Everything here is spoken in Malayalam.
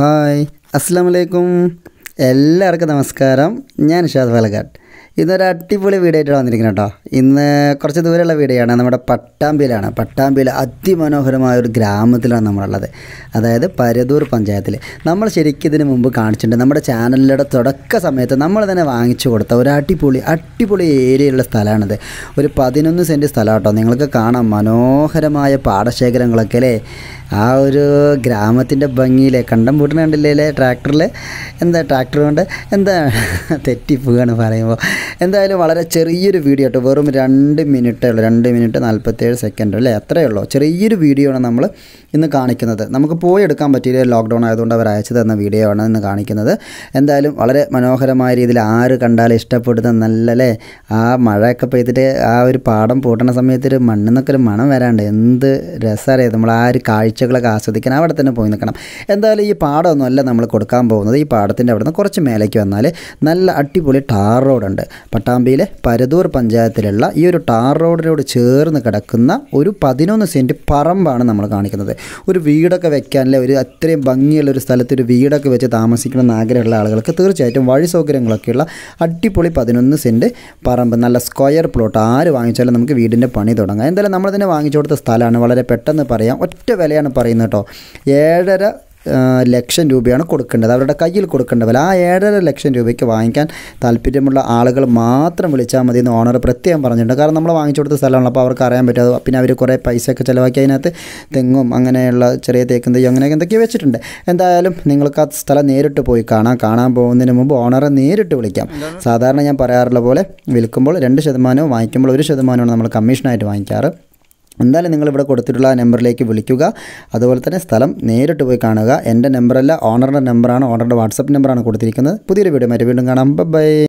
ഹായ് അസ്സാം വലൈക്കും എല്ലാവർക്കും നമസ്കാരം ഞാൻ ഷാദ് പാലക്കാട്ട് ഇന്നൊരു അടിപൊളി വീടായിട്ടാണ് വന്നിരിക്കുന്നത് കേട്ടോ ഇന്ന് കുറച്ച് ദൂരെയുള്ള വീടാണ് നമ്മുടെ പട്ടാമ്പിയിലാണ് പട്ടാമ്പിയിൽ അതിമനോഹരമായ ഒരു ഗ്രാമത്തിലാണ് നമ്മളുള്ളത് അതായത് പരതൂർ പഞ്ചായത്തിൽ നമ്മൾ ശരിക്കും ഇതിന് മുമ്പ് കാണിച്ചിട്ടുണ്ട് നമ്മുടെ ചാനലിലൂടെ തുടക്ക സമയത്ത് നമ്മൾ തന്നെ വാങ്ങിച്ചു കൊടുത്ത ഒരു അടിപൊളി അടിപൊളി ഏരിയയുള്ള സ്ഥലമാണിത് ഒരു പതിനൊന്ന് സെൻറ്റ് സ്ഥലം കേട്ടോ നിങ്ങൾക്ക് കാണാം മനോഹരമായ പാടശേഖരങ്ങളൊക്കെ അല്ലേ ആ ഒരു ഗ്രാമത്തിൻ്റെ ഭംഗിയിലെ കണ്ടം പൂട്ടിനെ കണ്ടില്ലേ ട്രാക്ടറിൽ എന്താ ട്രാക്ടർ കൊണ്ട് എന്താ തെറ്റിപ്പോവുകയാണ് പറയുമ്പോൾ എന്തായാലും വളരെ ചെറിയൊരു വീഡിയോ കേട്ടോ വെറും രണ്ട് മിനിറ്റേ ഉള്ളൂ രണ്ട് മിനിറ്റ് നാൽപ്പത്തേഴ് സെക്കൻഡ് അല്ലേ അത്രയേ ഉള്ളൂ ചെറിയൊരു വീഡിയോ ആണ് നമ്മൾ ഇന്ന് കാണിക്കുന്നത് നമുക്ക് പോയി എടുക്കാൻ പറ്റിയില്ല ലോക്ക്ഡൗൺ ആയതുകൊണ്ട് അവർ അയച്ചു തന്ന വീഡിയോ ആണ് ഇന്ന് കാണിക്കുന്നത് എന്തായാലും വളരെ മനോഹരമായ രീതിയിൽ ആര് കണ്ടാലും ഇഷ്ടപ്പെടുന്ന നല്ലല്ലേ ആ മഴയൊക്കെ പെയ്തിട്ട് ആ ഒരു പാടം പൂട്ടണ സമയത്ത് ഒരു നിന്നൊക്കെ ഒരു മണം വരാണ്ട് എന്ത് രസമറിയാം നമ്മൾ ആ ഒരു കാഴ്ചകളൊക്കെ ആസ്വദിക്കണം അവിടെ തന്നെ പോയി നിൽക്കണം എന്തായാലും ഈ പാടമൊന്നുമല്ല നമ്മൾ കൊടുക്കാൻ പോകുന്നത് ഈ പാടത്തിൻ്റെ അവിടെ നിന്ന് കുറച്ച് മേലേക്ക് വന്നാൽ നല്ല അടിപൊളി ടാർ റോഡുണ്ട് പട്ടാമ്പിയിലെ പരതൂർ പഞ്ചായത്തിലുള്ള ഈ ഒരു ടാർ റോഡിനോട് ചേർന്ന് കിടക്കുന്ന ഒരു പതിനൊന്ന് സെൻറ്റ് പറമ്പാണ് നമ്മൾ കാണിക്കുന്നത് ഒരു വീടൊക്കെ വെക്കാനല്ലേ ഒരു അത്രയും ഭംഗിയുള്ള ഒരു സ്ഥലത്ത് ഒരു വീടൊക്കെ വെച്ച് താമസിക്കണമെന്ന് ആഗ്രഹമുള്ള ആളുകൾക്ക് തീർച്ചയായിട്ടും വഴി സൗകര്യങ്ങളൊക്കെയുള്ള അടിപൊളി പതിനൊന്ന് സെൻറ്റ് പറമ്പ് നല്ല സ്ക്വയർ പ്ലോട്ട് ആര് വാങ്ങിച്ചാലും നമുക്ക് വീടിൻ്റെ പണി തുടങ്ങാം എന്തായാലും നമ്മൾ തന്നെ വാങ്ങിച്ചു കൊടുത്ത സ്ഥലമാണ് വളരെ പെട്ടെന്ന് പറയാം ഒറ്റ വിലയാണ് പറയുന്നത് കേട്ടോ ഏഴര ലക്ഷം രൂപയാണ് കൊടുക്കേണ്ടത് അവരുടെ കയ്യിൽ കൊടുക്കേണ്ടത് ആ ഏഴര ലക്ഷം രൂപയ്ക്ക് വാങ്ങിക്കാൻ താല്പര്യമുള്ള ആളുകൾ മാത്രം വിളിച്ചാൽ മതി എന്ന് ഓണർ പ്രത്യേകം പറഞ്ഞിട്ടുണ്ട് കാരണം നമ്മൾ വാങ്ങിച്ചു കൊടുത്ത സ്ഥലമാണ് അപ്പോൾ അവർക്ക് അറിയാൻ പറ്റും പിന്നെ അവർ കുറേ പൈസയൊക്കെ ചിലവാക്കി അതിനകത്ത് തെങ്ങും അങ്ങനെയുള്ള ചെറിയ തേക്കും തെയ്യും അങ്ങനെയൊക്കെ എന്തൊക്കെയോ വെച്ചിട്ടുണ്ട് എന്തായാലും നിങ്ങൾക്ക് ആ സ്ഥലം നേരിട്ട് പോയി കാണാം കാണാൻ പോകുന്നതിന് മുമ്പ് ഓണറെ നേരിട്ട് വിളിക്കാം സാധാരണ ഞാൻ പറയാറുള്ള പോലെ വിൽക്കുമ്പോൾ രണ്ട് ശതമാനവും വാങ്ങിക്കുമ്പോൾ ഒരു ശതമാനമാണ് നമ്മൾ കമ്മീഷനായിട്ട് വാങ്ങിക്കാറ് എന്തായാലും നിങ്ങൾ ഇവിടെ കൊടുത്തിട്ടുള്ള ആ നമ്പറിലേക്ക് വിളിക്കുക അതുപോലെ തന്നെ സ്ഥലം നേരിട്ട് പോയി കാണുക എൻ്റെ നമ്പറല്ല ഓണറുടെ നമ്പറാണ് ഓണറുടെ വാട്സപ്പ് നമ്പറാണ് കൊടുത്തിരിക്കുന്നത് പുതിയൊരു വീഡിയോ മറ്റേ വീണ്ടും കാണാം ബൈ